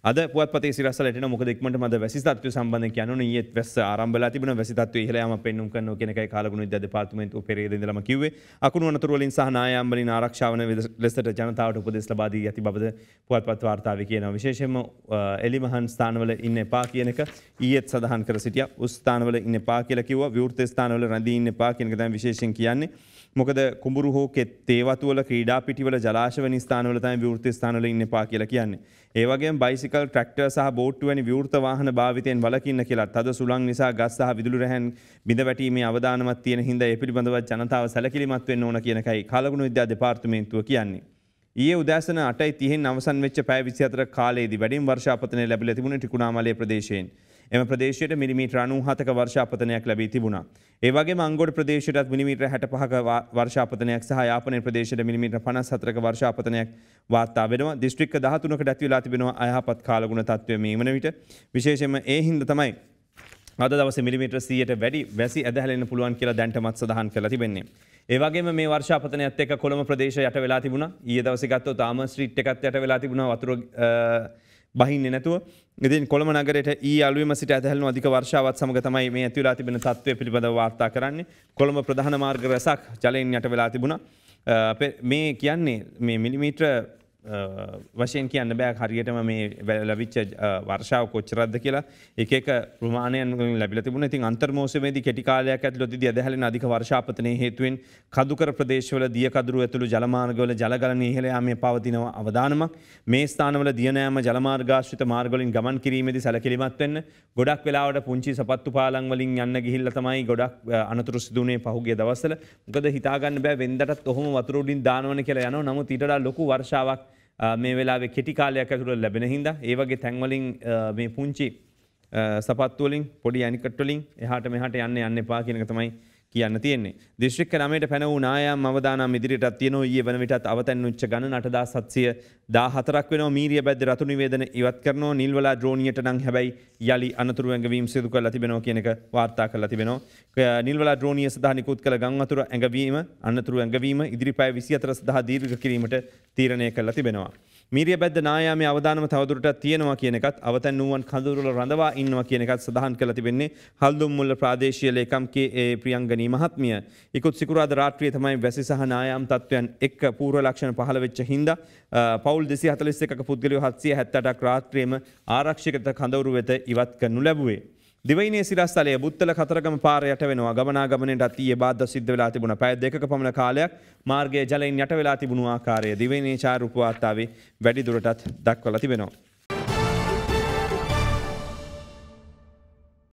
අද පුවත්පතේ සිරස්සලට මොකදෙක්මට මද වැසි තත්ව සම්බන්ධ කියන ඒත් වැස් ආරම්භලා තිබන වැසිතත්ව ඉහලයාම පෙන්නුම් කරන කෙනක කාලගුණ ද පාර්තමෙන්තු පෙරේදලම කිවේ අකුණු අනතුරුවලින් සහ නායම්බලින් ආරක්ෂාවන ලෙසට ජනතාවට උපදෙස් ලබාදී ඇති බවද පුවත්පත් වාර්තාව කියන විශේෂම එලිමහන් ස්ථානවල ඉන්න එපා කියනක ඊයත් සඳහන් කර සිටිය උස්ථානවල ඉන්න පා කියලකිව විවෘත ස්ථානවල රඳීන්න පා කියනක දැන් විශේෂෙන් කියන්නේ මොකද කුඹුරු හෝ තේවතුවල ක්‍රීඩා පිටිවල ජලාශවනි ස්ථානවල තමයි විවෘත ස්ථානවල ඉන්න පා කියලා කියන්නේ. ඒ වගේම බයිසිකල් බයිසිකල් ට්‍රක්ටර් සහ බෝට්ටුවනි විවෘත වාහන භාවිතයෙන් වලකින්න කියලා තද සුළං නිසා ගස් සහ විදුලි රැහන් බිඳ වැටීමේ අවදානමක් තියෙන හින්දා ඒ පිළිබඳව ජනතාව සැලකිලිමත් වෙන්න ඕන කියන එකයි කලගුණ විද්‍යා දෙපාර්තමේන්තුව කියන්නේ. ඊයේ උදෑසන 8:30න් අවසන් වෙච්ච පැය 24 කාලයේදී වැඩිම වර්ෂාපතනය ලැබිලා තිබුණේ ටිකුණාමලයේ ප්‍රදේශයෙන්. එම ප්‍රදේශයට මිලිමීටර 97ක වර්ෂාපතනයක් ලැබී තිබුණා. ඒ වගේම අංගොඩ ප්‍රදේශයටත් මිලිමීටර 65ක වර්ෂාපතනයක් සහ යාපනයේ ප්‍රදේශයට මිලිමීටර 54ක වර්ෂාපතනයක් වාර්තා වෙනවා. දිස්ත්‍රික්ක 13කට ඇති වෙලා තිබෙනවා අයහපත් කාලගුණ තත්ත්වය මේ වන විට. විශේෂයෙන්ම ඒ හින්දා තමයි අද දවස මිලිමිට සියයට වැඩි වැසි ඇදහලෙන්න පුළුවන් කියලා දැන්ටමත් සඳහන් කළ තිබෙන්නේ. ඒවගේ මේ වර්ෂාපතනයත් එක්ක කොළඹ ප්‍රදේශ යට වෙලා තිබුණා. ඊයේ දවසේ ගත්තොත් ආමන් ස්ට්‍රීට් එකත් යට වෙලා තිබුණා වතුර බහින්න නැතුව ඉතින් කොළම නගරයට ඒ අලුවම සිට ඇතැල් අධික වර්ෂාවත් සමග තමයි මේ ඇතුවලා තිබෙන තත්ත්වය පිළිබඳ වාර්තා කරන්නේ කොළඹ ප්‍රධාන මාර්ග රැසක් ජලයෙන් යට වෙලා තිබුණා මේ කියන්නේ මේ මිලිමීට්‍ර වශයෙන් කියන්න බෑ හරියටම මේ ලැබිච්ච වර්ෂාව කොච්චරද්ද කියලා එකක ප්‍රමාණයන් ලැබිල තිබුණ ඉතින් අන්තර්මෝසමේදී කෙටි කාලයක් ඇතුළතදී අදහැලෙන අධික වර්ෂාපතනයේ හේතුවෙන් කදුකර ප්‍රදේශවල දියකදුරු ඇතුළු ජලමාර්ගවල ජලගලන ඉහළයා මේ පවතිනවා අවදානමක් මේ ස්ථානවල දියනෑම ජලමාර්ගාශ්‍රිත මාර්ගවලින් ගමන් කිරීමේදී සැලකිලිමත් වෙන්න ගොඩක් වෙලාවට පුංචි සපත්තු පාලන් වලින් යන්න ගිහිල්ලා තමයි ගොඩක් අනතුරු සිදු වුණේ පහුගිය දවස්වල මොකද හිතාගන්න බෑ වෙන්දටත් ඔහොම වතුර උඩින් දානවන කියලා යනවා නමුත් ඊට වඩා ලොකු වර්ෂාවක් මේ වෙලාවේ කෙටි කාලයක් ඇතුළ ලැබෙන හින්දා ඒ වගේ තැන්වලින් මේ පුංචි සපත්තුවලින් පොඩි අනිකට්වලින් එහාට මෙහාට යන්න යන්න එපා කියනක තමයි කියන්න තියන්නේ දිශ්‍රික් නමයට පැනවූ නායම් අවදානම් ඉදිරිටත් තියනෝ ඒ වනවිටත් අවතැන් උච්ච ගණ නටදා සත්සය දා හතරක් වෙන මීරිය බැද රතු නිවේදන ඉවත් කරන නිල්වලා ද්‍රෝණියට නම් හැබැයි යළි අනතුරුවඇඟවීම් සිදු කර තිබෙනවා කියනක වාර්තා කර තිබෙනවා නිල්වලා ද්‍රෝණිය සදානිකුත් කළ ගංවතුර ඇඟවීම අනතුරු ඇඟවීම ඉදිරිපෑ විසි අතර සහ දීර්ග කිරීමට තීරණය කළ තිබෙනවා. මීරිය බැද්ද නායාමේ අවධානම තවදුරටත් තියෙනවා කියන එකත් අවතැන් නුවන් කඳුරුල රඳවා ඉන්නවා කියන එකත් සඳහන් කළ තිබෙන්නේ හල්දුම්මුල්ල ප්‍රාදේශීය ලේකම් කේ ඒ ප්‍රියංගනී මහත්මිය. ඉකුත් සිකුරාද රාත්‍රියේ තමයි වැසි සහ නායාම් තත්වයන් එක්ක පූර්ව ලක්ෂණ පහළ වෙච්ච හින්දා පවුල් 241ක පුද්ගලයෝ 778ක් රාත්‍රියේම ආරක්ෂිත කඳවුරු වෙත ඉවත් කරනු ලැබුවේ. දිවයිනේ සිරස්තලය බුත්තල කතරගම පාරයට වෙනවා ගමනාගමනයට අතියේ බාධ සිද්ධ වෙලා තිබුණ පැය දෙකක පමණ කාලයක් මාර්ගයේ ජලයෙන් යට වෙලා තිබුණු ආකාරය දිවයිනේ චාරුපවාත්තාවේ වැඩිදුරටත් දක්වලා තිබෙනවා.